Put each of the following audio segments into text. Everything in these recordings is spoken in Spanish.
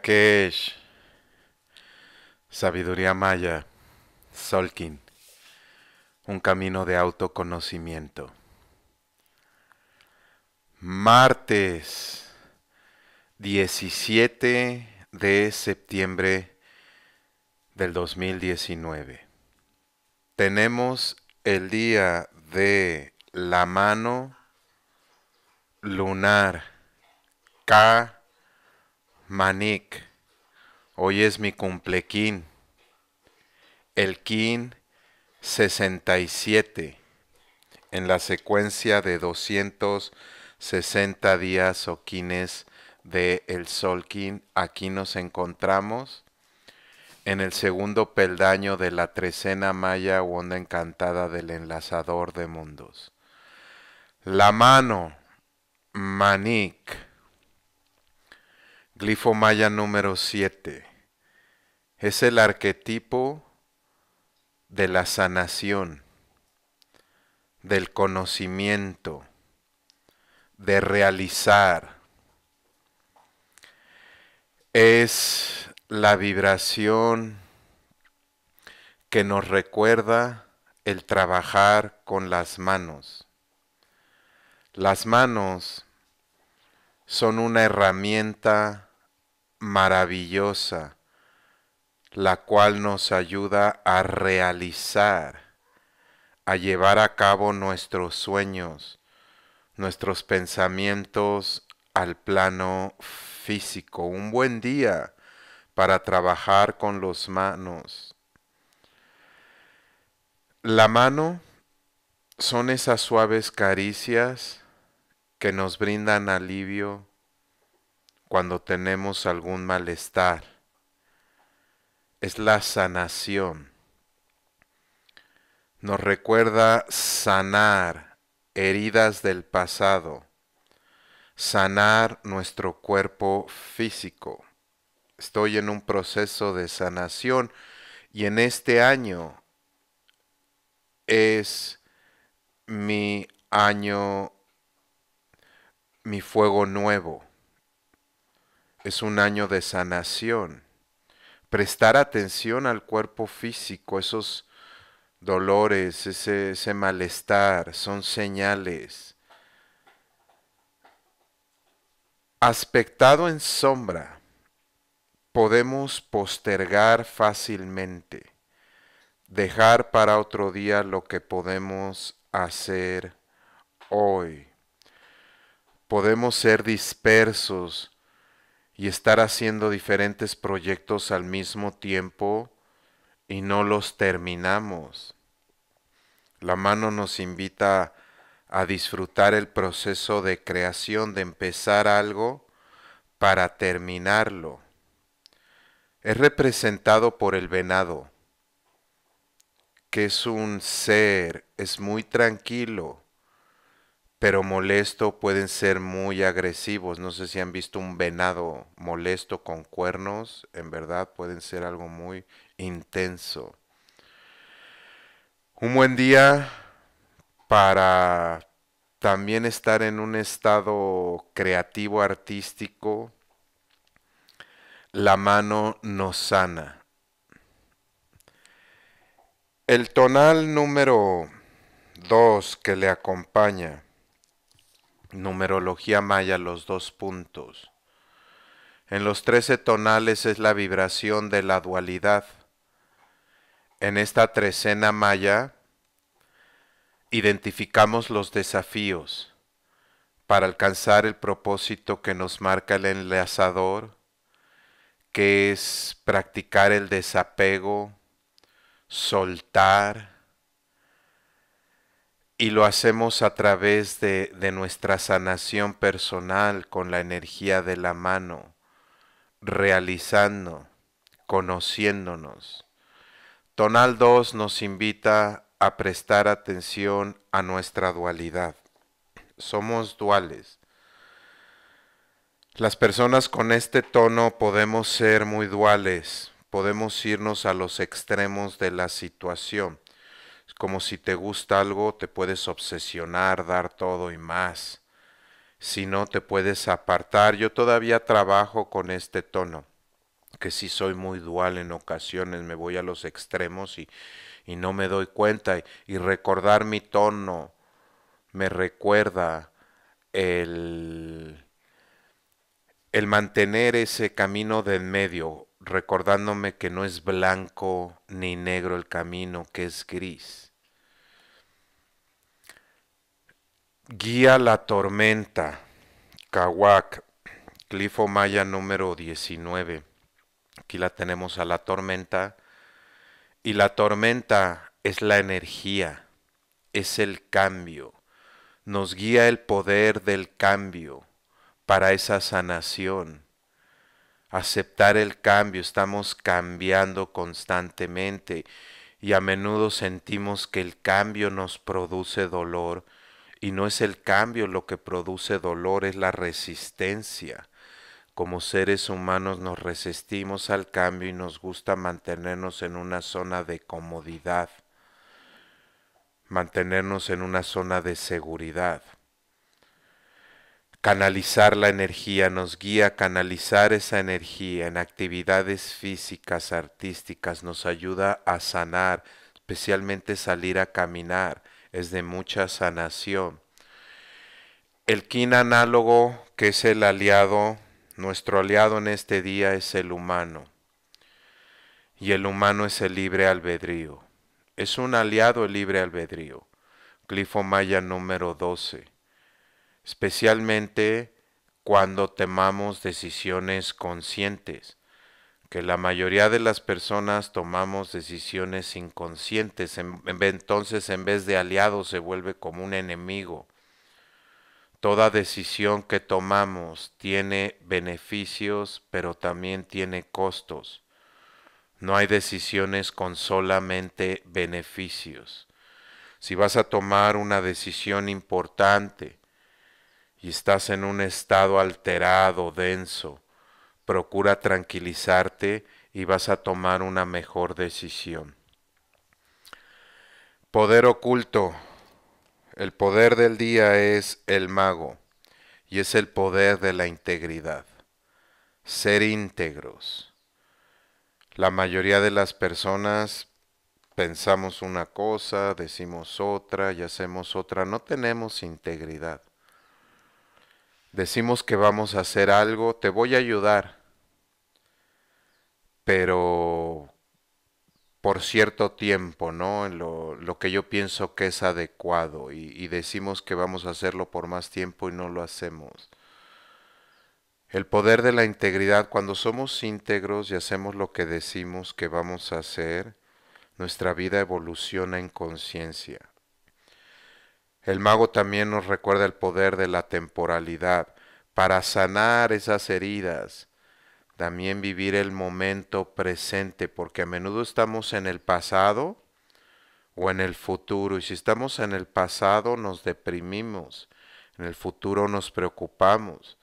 que Sabiduría maya. Solkin. Un camino de autoconocimiento. Martes 17 de septiembre del 2019. Tenemos el día de la mano lunar K Manik, hoy es mi cumplequín, el kin 67, en la secuencia de 260 días o quines de el Kin, aquí nos encontramos en el segundo peldaño de la trecena maya o onda encantada del enlazador de mundos. La mano, Manik, Glifo maya número 7. Es el arquetipo de la sanación, del conocimiento, de realizar. Es la vibración que nos recuerda el trabajar con las manos. Las manos son una herramienta maravillosa, la cual nos ayuda a realizar, a llevar a cabo nuestros sueños, nuestros pensamientos al plano físico. Un buen día para trabajar con las manos. La mano son esas suaves caricias que nos brindan alivio cuando tenemos algún malestar. Es la sanación. Nos recuerda sanar heridas del pasado, sanar nuestro cuerpo físico. Estoy en un proceso de sanación y en este año es mi año mi fuego nuevo. Es un año de sanación. Prestar atención al cuerpo físico, esos dolores, ese, malestar, son señales. Aspectado en sombra, podemos postergar fácilmente, dejar para otro día lo que podemos hacer hoy podemos ser dispersos y estar haciendo diferentes proyectos al mismo tiempo y no los terminamos. La mano nos invita a disfrutar el proceso de creación, de empezar algo para terminarlo. Es representado por el venado, que es un ser, es muy tranquilo pero molesto pueden ser muy agresivos. No sé si han visto un venado molesto con cuernos. En verdad pueden ser algo muy intenso. Un buen día para también estar en un estado creativo, artístico. La mano nos sana. El tonal número 2 que le acompaña Numerología maya, los dos puntos. En los trece tonales es la vibración de la dualidad. En esta trecena maya identificamos los desafíos para alcanzar el propósito que nos marca el enlazador, que es practicar el desapego, soltar, y lo hacemos a través de, nuestra sanación personal con la energía de la mano, realizando, conociéndonos. Tonal 2 nos invita a prestar atención a nuestra dualidad. Somos duales. Las personas con este tono podemos ser muy duales, podemos irnos a los extremos de la situación como si te gusta algo, te puedes obsesionar, dar todo y más. Si no, te puedes apartar. Yo todavía trabajo con este tono, que sí soy muy dual en ocasiones, me voy a los extremos y, no me doy cuenta. Y, recordar mi tono me recuerda el, el mantener ese camino de en medio, recordándome que no es blanco ni negro el camino, que es gris Guía la tormenta, Kawak, Clifo Maya número 19. Aquí la tenemos a la tormenta. Y la tormenta es la energía, es el cambio. Nos guía el poder del cambio para esa sanación. Aceptar el cambio, estamos cambiando constantemente y a menudo sentimos que el cambio nos produce dolor y no es el cambio lo que produce dolor, es la resistencia. Como seres humanos nos resistimos al cambio y nos gusta mantenernos en una zona de comodidad, mantenernos en una zona de seguridad. Canalizar la energía nos guía a canalizar esa energía en actividades físicas, artísticas, nos ayuda a sanar, especialmente salir a caminar, es de mucha sanación. El kin análogo, que es el aliado, nuestro aliado en este día es el humano. Y el humano es el libre albedrío. Es un aliado el libre albedrío. Glifo Maya número 12. Especialmente cuando tomamos decisiones conscientes que la mayoría de las personas tomamos decisiones inconscientes, entonces en vez de aliado se vuelve como un enemigo. Toda decisión que tomamos tiene beneficios, pero también tiene costos. No hay decisiones con solamente beneficios. Si vas a tomar una decisión importante y estás en un estado alterado, denso, procura tranquilizarte y vas a tomar una mejor decisión. Poder oculto. El poder del día es el mago y es el poder de la integridad. Ser íntegros. La mayoría de las personas pensamos una cosa, decimos otra y hacemos otra. No tenemos integridad decimos que vamos a hacer algo, te voy a ayudar, pero por cierto tiempo, ¿no? Lo, lo que yo pienso que es adecuado y decimos que vamos a hacerlo por más tiempo y no lo hacemos. El poder de la integridad, cuando somos íntegros y hacemos lo que decimos que vamos a hacer, nuestra vida evoluciona en conciencia. El mago también nos recuerda el poder de la temporalidad para sanar esas heridas, también vivir el momento presente, porque a menudo estamos en el pasado o en el futuro, y si estamos en el pasado nos deprimimos, en el futuro nos preocupamos.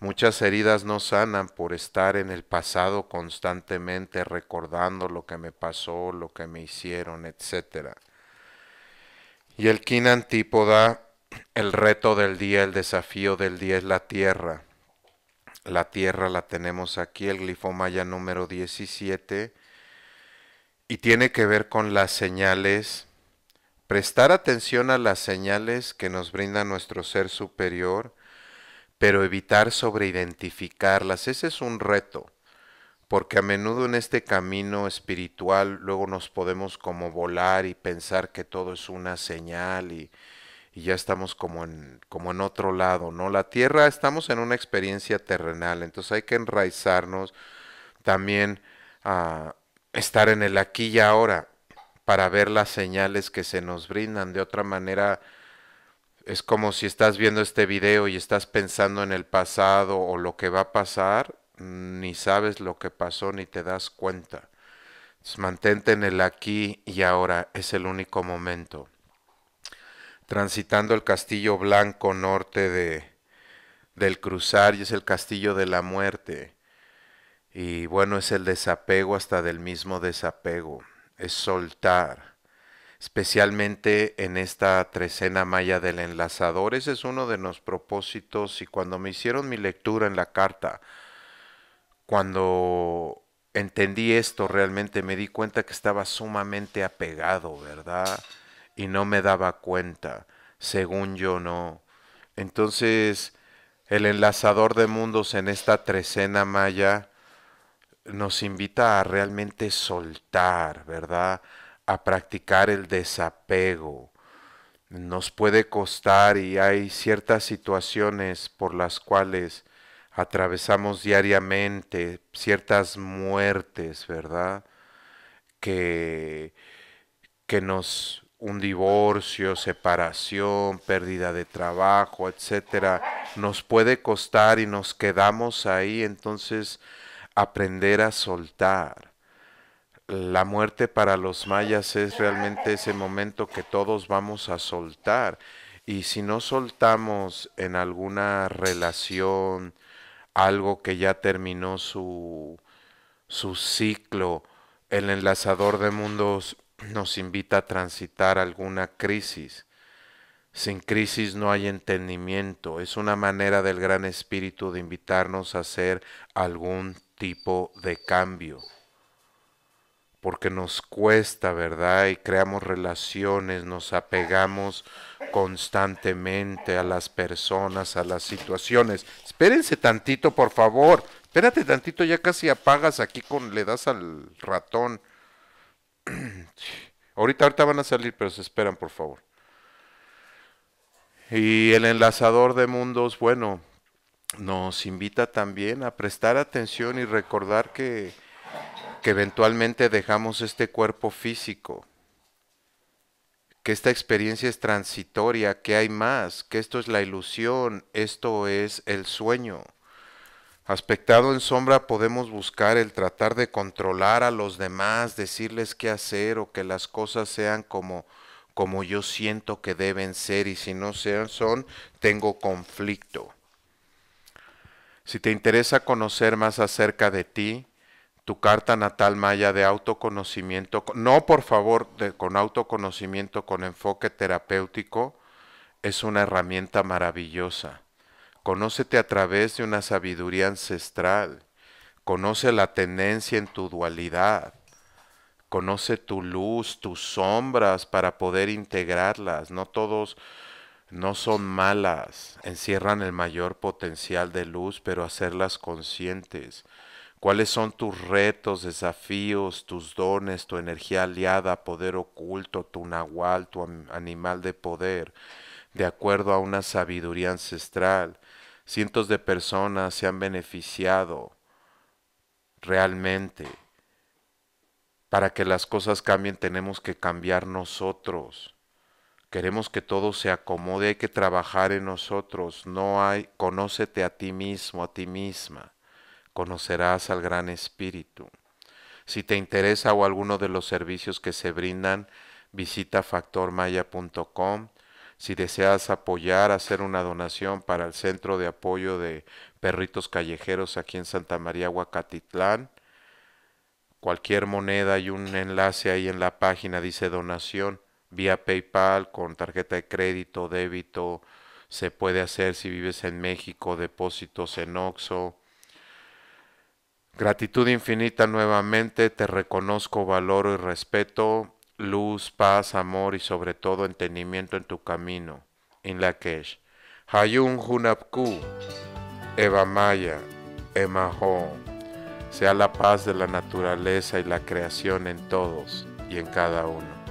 Muchas heridas no sanan por estar en el pasado constantemente recordando lo que me pasó, lo que me hicieron, etcétera. Y el Kin Antípoda, el reto del día, el desafío del día es la tierra. La tierra la tenemos aquí, el glifomaya número 17, y tiene que ver con las señales. Prestar atención a las señales que nos brinda nuestro ser superior, pero evitar sobreidentificarlas. Ese es un reto porque a menudo en este camino espiritual luego nos podemos como volar y pensar que todo es una señal y, ya estamos como en, como en otro lado, ¿no? La tierra, estamos en una experiencia terrenal, entonces hay que enraizarnos también a estar en el aquí y ahora para ver las señales que se nos brindan. De otra manera, es como si estás viendo este video y estás pensando en el pasado o lo que va a pasar, ni sabes lo que pasó ni te das cuenta. mantente en el aquí y ahora, es el único momento. Transitando el castillo blanco norte de, del cruzar y es el castillo de la muerte. Y bueno, es el desapego hasta del mismo desapego, es soltar. Especialmente en esta trecena maya del enlazador, ese es uno de los propósitos y cuando me hicieron mi lectura en la carta, cuando entendí esto realmente me di cuenta que estaba sumamente apegado, ¿verdad? Y no me daba cuenta, según yo no. Entonces, el enlazador de mundos en esta trecena maya nos invita a realmente soltar, ¿verdad? A practicar el desapego. Nos puede costar y hay ciertas situaciones por las cuales atravesamos diariamente ciertas muertes, ¿verdad? Que, que nos un divorcio, separación, pérdida de trabajo, etcétera, nos puede costar y nos quedamos ahí, entonces aprender a soltar. La muerte para los mayas es realmente ese momento que todos vamos a soltar. Y si no soltamos en alguna relación, algo que ya terminó su, su ciclo. El enlazador de mundos nos invita a transitar alguna crisis. Sin crisis no hay entendimiento. Es una manera del Gran Espíritu de invitarnos a hacer algún tipo de cambio porque nos cuesta, ¿verdad? Y creamos relaciones, nos apegamos constantemente a las personas, a las situaciones. Espérense tantito, por favor. Espérate tantito, ya casi apagas aquí con le das al ratón. ahorita ahorita van a salir, pero se esperan, por favor. Y el enlazador de mundos, bueno, nos invita también a prestar atención y recordar que que eventualmente dejamos este cuerpo físico, que esta experiencia es transitoria, que hay más, que esto es la ilusión, esto es el sueño. Aspectado en sombra podemos buscar el tratar de controlar a los demás, decirles qué hacer o que las cosas sean como como yo siento que deben ser y si no sean son, tengo conflicto. Si te interesa conocer más acerca de ti, tu carta natal maya de autoconocimiento, no por favor, con autoconocimiento, con enfoque terapéutico, es una herramienta maravillosa. Conócete a través de una sabiduría ancestral. Conoce la tendencia en tu dualidad. Conoce tu luz, tus sombras para poder integrarlas. No todos no son malas. Encierran el mayor potencial de luz, pero hacerlas conscientes ¿Cuáles son tus retos, desafíos, tus dones, tu energía aliada, poder oculto, tu nahual, tu animal de poder, de acuerdo a una sabiduría ancestral? Cientos de personas se han beneficiado realmente. Para que las cosas cambien tenemos que cambiar nosotros. Queremos que todo se acomode, hay que trabajar en nosotros. No hay, conócete a ti mismo, a ti misma conocerás al Gran Espíritu. Si te interesa o alguno de los servicios que se brindan, visita factormaya.com. Si deseas apoyar, hacer una donación para el Centro de Apoyo de Perritos Callejeros aquí en Santa María, Huacatitlán. Cualquier moneda hay un enlace ahí en la página, dice donación vía PayPal, con tarjeta de crédito, débito. Se puede hacer si vives en México, depósitos en OXO Gratitud infinita nuevamente, te reconozco, valoro y respeto, luz, paz, amor y sobre todo entendimiento en tu camino. En la Lakesh. Hayun Hunapku, Eva Maya, Emaho. Sea la paz de la naturaleza y la creación en todos y en cada uno.